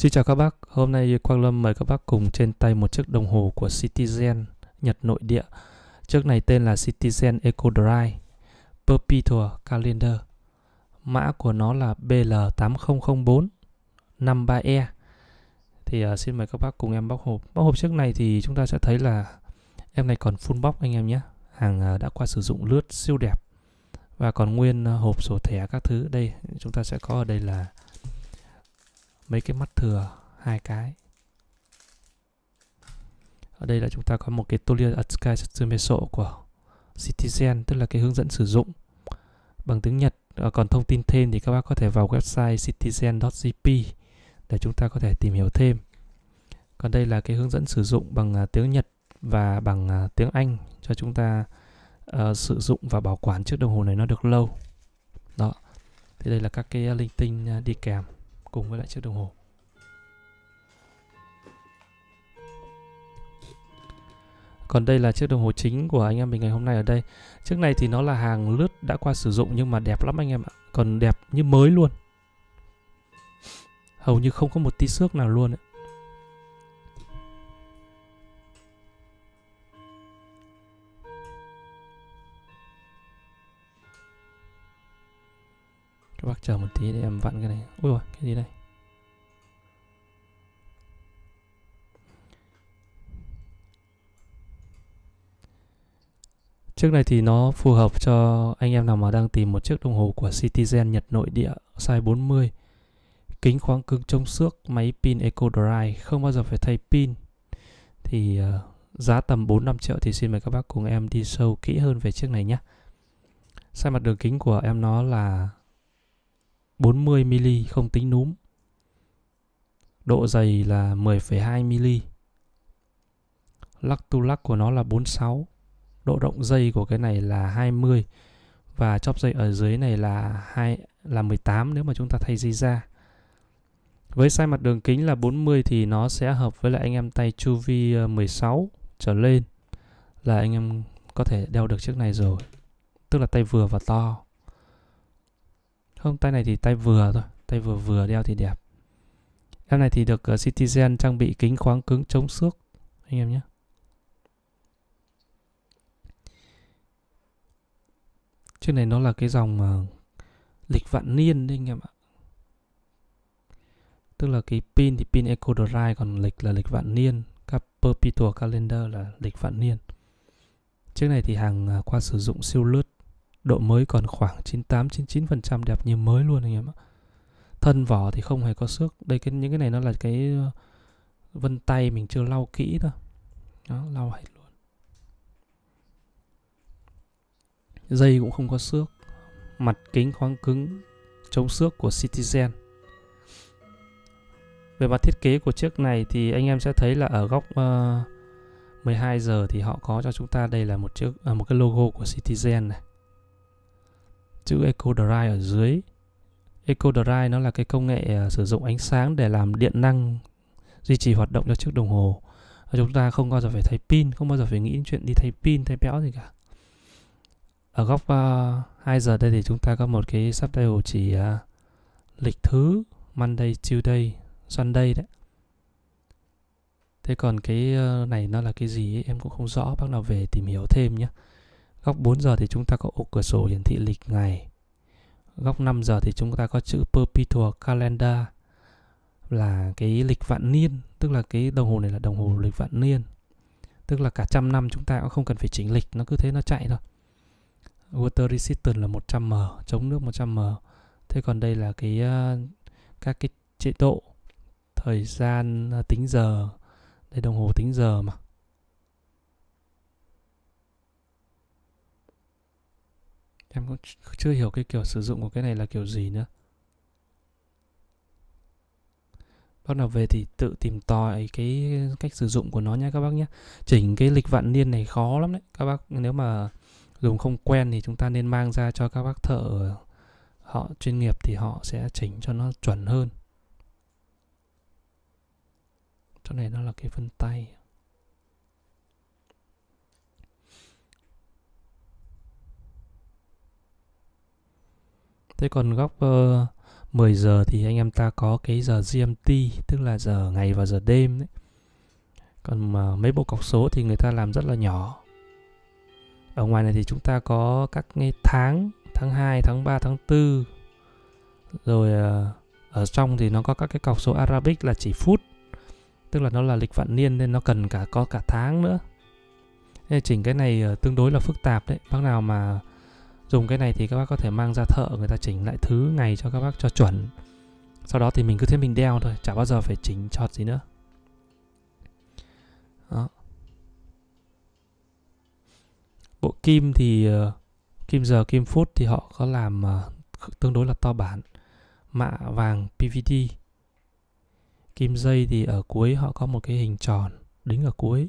Xin chào các bác, hôm nay Quang Lâm mời các bác cùng trên tay một chiếc đồng hồ của Citizen Nhật nội địa. Chiếc này tên là Citizen Eco Drive Perpetual Calendar. Mã của nó là BL8004 53E. Thì uh, xin mời các bác cùng em bóc hộp. Bóc hộp chiếc này thì chúng ta sẽ thấy là em này còn full box anh em nhé. Hàng uh, đã qua sử dụng lướt siêu đẹp và còn nguyên uh, hộp sổ thẻ các thứ. Đây chúng ta sẽ có ở đây là mấy cái mắt thừa hai cái ở đây là chúng ta có một cái Tolia Atsukai Satsumeso của Citizen tức là cái hướng dẫn sử dụng bằng tiếng Nhật ờ, còn thông tin thêm thì các bác có thể vào website citizen.jp để chúng ta có thể tìm hiểu thêm còn đây là cái hướng dẫn sử dụng bằng à, tiếng Nhật và bằng à, tiếng Anh cho chúng ta uh, sử dụng và bảo quản chiếc đồng hồ này nó được lâu đó thì đây là các cái à, linh tinh đi kèm cùng với lại chiếc đồng hồ Còn đây là chiếc đồng hồ chính của anh em mình ngày hôm nay ở đây Chiếc này thì nó là hàng lướt đã qua sử dụng nhưng mà đẹp lắm anh em ạ Còn đẹp như mới luôn Hầu như không có một tí xước nào luôn ấy. các bác chờ một tí để em vặn cái này ui rồi cái gì đây Chiếc này thì nó phù hợp cho anh em nào mà đang tìm một chiếc đồng hồ của Citizen Nhật nội địa size 40. Kính khoáng cứng chống xước, máy pin Eco Drive, không bao giờ phải thay pin. Thì uh, giá tầm 4-5 triệu thì xin mời các bác cùng em đi sâu kỹ hơn về chiếc này nhé. Sai mặt đường kính của em nó là 40 mm không tính núm. Độ dày là 10,2 mm. Lắc tu lắc của nó là 46. Độ động dây của cái này là 20 và chóp dây ở dưới này là 2 là 18 nếu mà chúng ta thay dây ra. Với size mặt đường kính là 40 thì nó sẽ hợp với lại anh em tay chu vi 16 ờ, trở lên là anh em có thể đeo được chiếc này rồi. Tức là tay vừa và to không tay này thì tay vừa thôi tay vừa vừa đeo thì đẹp em này thì được ờ, Citizen trang bị kính khoáng cứng chống xước anh em nhé chiếc này nó là cái dòng mà ờ, lịch vạn niên đấy anh em ạ tức là cái pin thì pin Eco Drive còn lịch là lịch vạn niên các perpetual calendar là lịch vạn niên chiếc này thì hàng ờ, qua sử dụng siêu lướt độ mới còn khoảng 98-99% đẹp như mới luôn anh em ạ thân vỏ thì không hề có xước đây cái những cái này nó là cái ờ, vân tay mình chưa lau kỹ thôi đó lau hết luôn dây cũng không có xước mặt kính khoáng cứng chống xước của Citizen về mặt thiết kế của chiếc này thì anh em sẽ thấy là ở góc uh, ờ, 12 giờ thì họ có cho chúng ta đây là một chiếc uh, một cái logo của Citizen này chữ Eco Drive ở dưới Eco Drive nó là cái công nghệ à, sử dụng ánh sáng để làm điện năng duy trì hoạt động cho chiếc đồng hồ chúng ta không bao giờ phải thay pin không bao giờ phải nghĩ đến chuyện đi thay pin thay béo gì cả ở góc uh, à, 2 giờ đây thì chúng ta có một cái sắp đây chỉ uh, lịch thứ Monday, Tuesday, Sunday đấy Thế còn cái ờ, này nó là cái gì ấy, em cũng không rõ Bác nào về tìm hiểu thêm nhé Góc 4 giờ thì chúng ta có ô cửa sổ hiển thị lịch ngày. Góc 5 giờ thì chúng ta có chữ Perpetual Calendar là cái lịch vạn niên, tức là cái đồng hồ này là đồng hồ lịch vạn niên. Tức là cả trăm năm chúng ta cũng không cần phải chỉnh lịch, nó cứ thế nó chạy thôi. Water resistance là 100m, chống nước 100m. Thế còn đây là cái ờ, các cái chế độ thời gian ờ, tính giờ, đây đồng hồ tính giờ mà em cũng chưa hiểu cái kiểu sử dụng của cái này là kiểu gì nữa bác nào về thì tự tìm tòi cái cách sử dụng của nó nhé các bác nhé chỉnh cái lịch vạn niên này khó lắm đấy các bác nếu mà dùng không quen thì chúng ta nên mang ra cho các bác thợ họ chuyên nghiệp thì họ sẽ chỉnh cho nó chuẩn hơn chỗ này nó là cái phân tay thế còn góc uh, 10 giờ thì anh em ta có cái giờ GMT tức là giờ ngày và giờ đêm đấy còn mà mấy bộ cọc số thì người ta làm rất là nhỏ ở ngoài này thì chúng ta có các cái tháng tháng 2, tháng 3, tháng 4 rồi uh, ở trong thì nó có các cái cọc số Arabic là chỉ phút tức là nó là lịch vạn niên nên nó cần cả có cả tháng nữa nên chỉnh cái này uh, tương đối là phức tạp đấy bác nào mà dùng cái này thì các bác có thể mang ra thợ người ta chỉnh lại thứ ngày cho các bác cho chuẩn sau đó thì mình cứ thế mình đeo thôi chả bao giờ phải chỉnh chọt gì nữa đó. bộ kim thì ờ, kim giờ kim phút thì họ có làm ờ, tương đối là to bản mạ vàng pvd kim dây thì ở cuối họ có một cái hình tròn đính ở cuối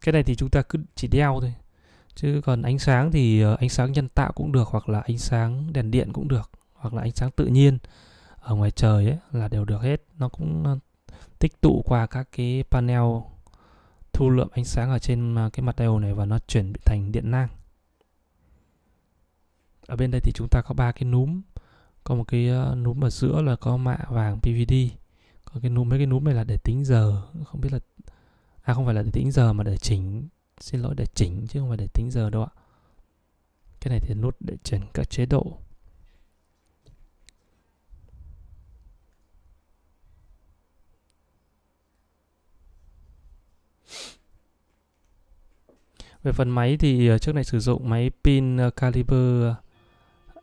cái này thì chúng ta cứ chỉ đeo thôi chứ còn ánh sáng thì ờ, ánh sáng nhân tạo cũng được hoặc là ánh sáng đèn điện cũng được hoặc là ánh sáng tự nhiên ở ngoài trời ấy là đều được hết nó cũng ờ, tích tụ qua các cái panel thu lượng ánh sáng ở trên ờ, cái mặt đeo này và nó chuyển thành điện năng ở bên đây thì chúng ta có ba cái núm có một cái núm ở giữa là có mạ vàng PVD có cái núm mấy cái núm này là để tính giờ không biết là à không phải là để tính giờ mà để chỉnh xin lỗi để chỉnh chứ không phải để tính giờ đâu ạ cái này thì nút để chuyển các chế độ Về phần máy thì ờ, trước này sử dụng máy pin ờ, caliber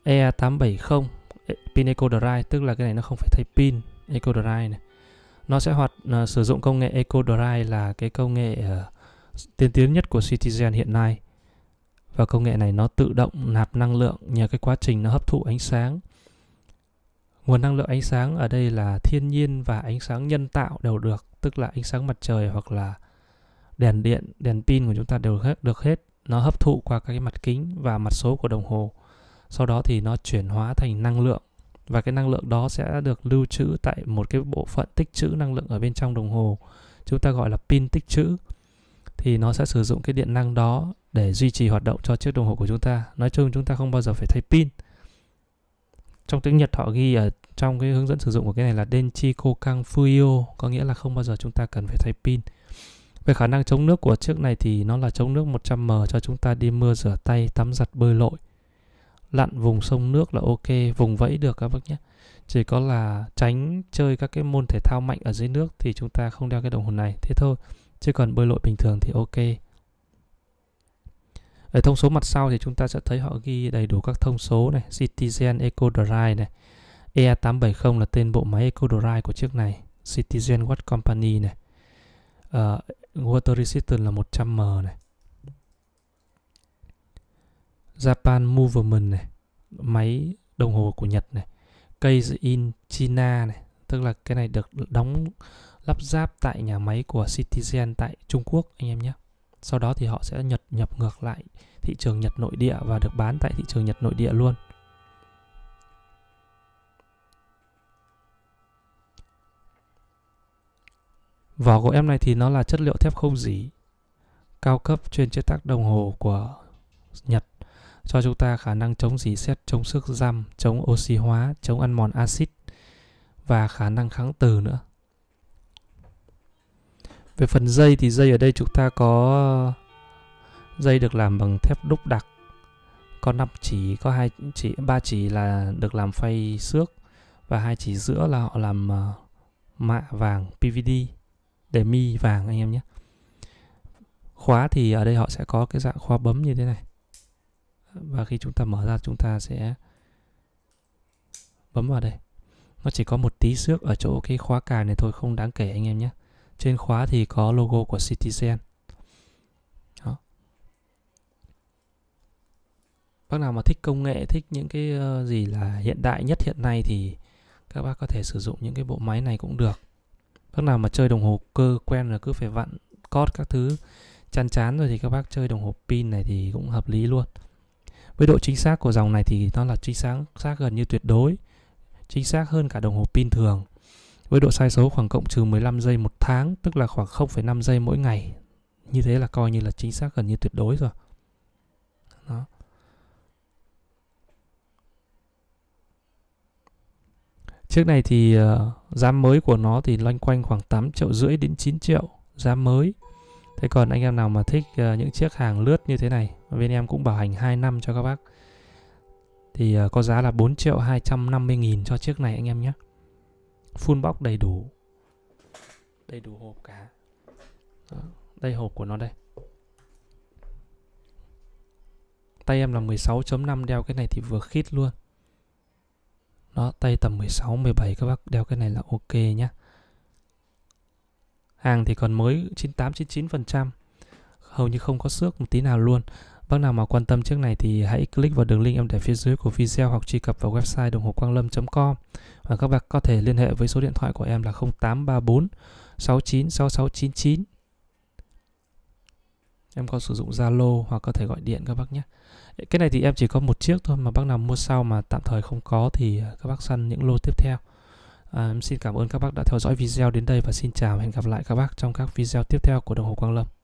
E870 e, pin Eco Drive tức là cái này nó không phải thay pin Eco Drive này nó sẽ hoạt uh, sử dụng công nghệ Eco Drive là cái công nghệ uh, tiên tiến nhất của Citizen hiện nay và công nghệ này nó tự động nạp năng lượng nhờ cái quá trình nó hấp thụ ánh sáng nguồn năng lượng ánh sáng ở đây là thiên nhiên và ánh sáng nhân tạo đều được tức là ánh sáng mặt trời hoặc là đèn điện đèn pin của chúng ta đều hết được hết nó hấp thụ qua các cái mặt kính và mặt số của đồng hồ sau đó thì nó chuyển hóa thành năng lượng và cái năng lượng đó sẽ được lưu trữ tại một cái bộ phận tích trữ năng lượng ở bên trong đồng hồ chúng ta gọi là pin tích trữ thì nó sẽ sử dụng cái điện năng đó để duy trì hoạt động cho chiếc đồng hồ của chúng ta nói chung chúng ta không bao giờ phải thay pin trong tiếng Nhật họ ghi ở trong cái hướng dẫn sử dụng của cái này là Denchi Kokang Fuyo có nghĩa là không bao giờ chúng ta cần phải thay pin về khả năng chống nước của chiếc này thì nó là chống nước 100m cho chúng ta đi mưa rửa tay, tắm giặt bơi lội lặn vùng sông nước là ok vùng vẫy được các bác nhé chỉ có là tránh chơi các cái môn thể thao mạnh ở dưới nước thì chúng ta không đeo cái đồng hồ này thế thôi chứ còn bơi lội bình thường thì ok ở thông số mặt sau thì chúng ta sẽ thấy họ ghi đầy đủ các thông số này Citizen Eco Drive này EA870 là tên bộ máy Eco Drive của chiếc này Citizen watch Company này uh, Water resistance là 100M này Japan Movement này, máy đồng hồ của Nhật này, case in China này, tức là cái này được đóng lắp ráp tại nhà máy của Citizen tại Trung Quốc anh em nhé. Sau đó thì họ sẽ nhật nhập ngược lại thị trường Nhật nội địa và được bán tại thị trường Nhật nội địa luôn. Vỏ của em này thì nó là chất liệu thép không dỉ, cao cấp chuyên chế tác đồng hồ của Nhật cho chúng ta khả năng chống dỉ xét, chống sức giam, chống oxy hóa, chống ăn mòn axit và khả năng kháng từ nữa. Về phần dây thì dây ở đây chúng ta có dây được làm bằng thép đúc đặc. Có 5 chỉ, có hai chỉ, ba chỉ là được làm phay xước và hai chỉ giữa là họ làm ờ, mạ vàng PVD để mi vàng anh em nhé. Khóa thì ở đây họ sẽ có cái dạng khóa bấm như thế này và khi chúng ta mở ra chúng ta sẽ bấm vào đây nó chỉ có một tí xước ở chỗ cái khóa cài này thôi không đáng kể anh em nhé trên khóa thì có logo của Citizen Đó. bác nào mà thích công nghệ thích những cái ờ, gì là hiện đại nhất hiện nay thì các bác có thể sử dụng những cái bộ máy này cũng được bác nào mà chơi đồng hồ cơ quen là cứ phải vặn cót các thứ chán chán rồi thì các bác chơi đồng hồ pin này thì cũng hợp lý luôn với độ chính xác của dòng này thì nó là chính xác xác gần như tuyệt đối chính xác hơn cả đồng hồ pin thường với độ sai số khoảng cộng trừ 15 giây một tháng tức là khoảng 0,5 giây mỗi ngày như thế là coi như là chính xác gần như tuyệt đối rồi đó chiếc này thì uh, giá mới của nó thì loanh quanh khoảng 8 triệu rưỡi đến 9 triệu giá mới Thế còn anh em nào mà thích uh, những chiếc hàng lướt như thế này Bên em cũng bảo hành 2 năm cho các bác Thì uh, có giá là 4 triệu 250 nghìn cho chiếc này anh em nhé Full box đầy đủ Đầy đủ hộp cả Đó. Đây hộp của nó đây Tay em là 16.5 đeo cái này thì vừa khít luôn Đó tay tầm 16-17 các bác đeo cái này là ok nhá Hàng thì còn mới 98-99%, hầu như không có xước một tí nào luôn. Bác nào mà quan tâm chiếc này thì hãy click vào đường link em để phía dưới của video hoặc truy cập vào website đồng hồ quang lâm.com và các bạn có thể liên hệ với số điện thoại của em là 0834 69 6699. Em có sử dụng Zalo hoặc có thể gọi điện các bác nhé. Cái này thì em chỉ có một chiếc thôi mà bác nào mua sau mà tạm thời không có thì các bác săn những lô tiếp theo. À, em xin cảm ơn các bác đã theo dõi video đến đây và xin chào hẹn gặp lại các bác trong các video tiếp theo của Đồng Hồ Quang Lâm.